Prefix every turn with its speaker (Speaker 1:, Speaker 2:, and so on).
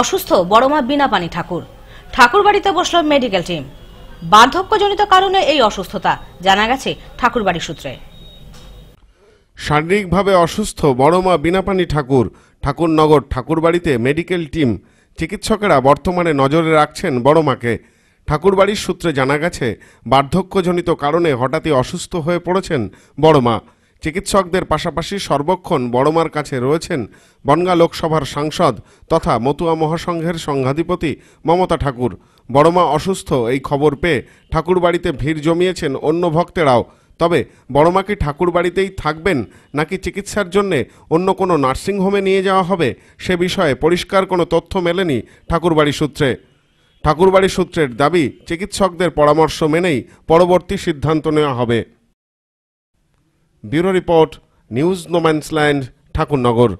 Speaker 1: অসুস্থ বড়মা বিনা পানি ঠাকুর ঠাকুর বাড়িতে বসল মেডিকেল টিম বার্ধক্যজনিত কারণে এই অসুস্থতা জানা গেছে ঠাকুর বাড়ি সূত্রে
Speaker 2: শারীরিকভাবে অসুস্থ বড়মা বিনাপানি ঠাকুর ঠাকুরনগর ঠাকুরবাড়িতে মেডিকেল টিম চিকিৎসকেরা বর্তমানে নজরে রাখছেন বড়মাকে ঠাকুরবাড়ির সূত্রে জানা গেছে বার্ধক্যজনিত কারণে হঠাৎই অসুস্থ হয়ে পড়েছেন বড়মা চিকিৎসকদের পাশাপাশি সর্বক্ষণ বড়মার কাছে রয়েছেন বনগা লোকসভার সাংসদ তথা মতুয়া মহাসংঘের সংঘাধিপতি মমতা ঠাকুর বড়মা অসুস্থ এই খবর পেয়ে ঠাকুর বাড়িতে ভিড় জমিয়েছেন অন্য ভক্তেরাও তবে বড়মা কি ঠাকুর বাড়িতেই থাকবেন নাকি চিকিৎসার জন্যে অন্য কোনো নার্সিংহোমে নিয়ে যাওয়া হবে সে বিষয়ে পরিষ্কার কোনো তথ্য মেলেনি ঠাকুরবাড়ি সূত্রে ঠাকুরবাড়ি সূত্রের দাবি চিকিৎসকদের পরামর্শ মেনেই পরবর্তী সিদ্ধান্ত নেওয়া হবে bureau report news no man's land Thakurnagar